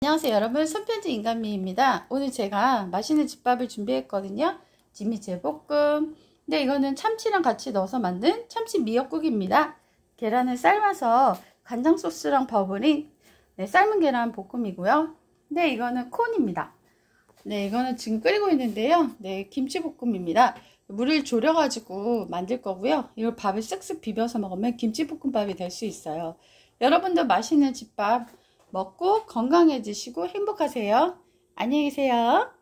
안녕하세요 여러분 손편지 인간미입니다 오늘 제가 맛있는 집밥을 준비했거든요 지미제 볶음 근데 이거는 참치랑 같이 넣어서 만든 참치 미역국입니다 계란을 삶아서 간장 소스랑 버무린 네, 삶은 계란 볶음이고요 네 이거는 콘입니다 네 이거는 지금 끓이고 있는데요 네 김치 볶음입니다 물을 졸여 가지고 만들 거고요 이걸 밥에 쓱쓱 비벼서 먹으면 김치 볶음밥이 될 수 있어요 여러분도 맛있는 집밥 먹고 건강해지시고 행복하세요. 안녕히 계세요.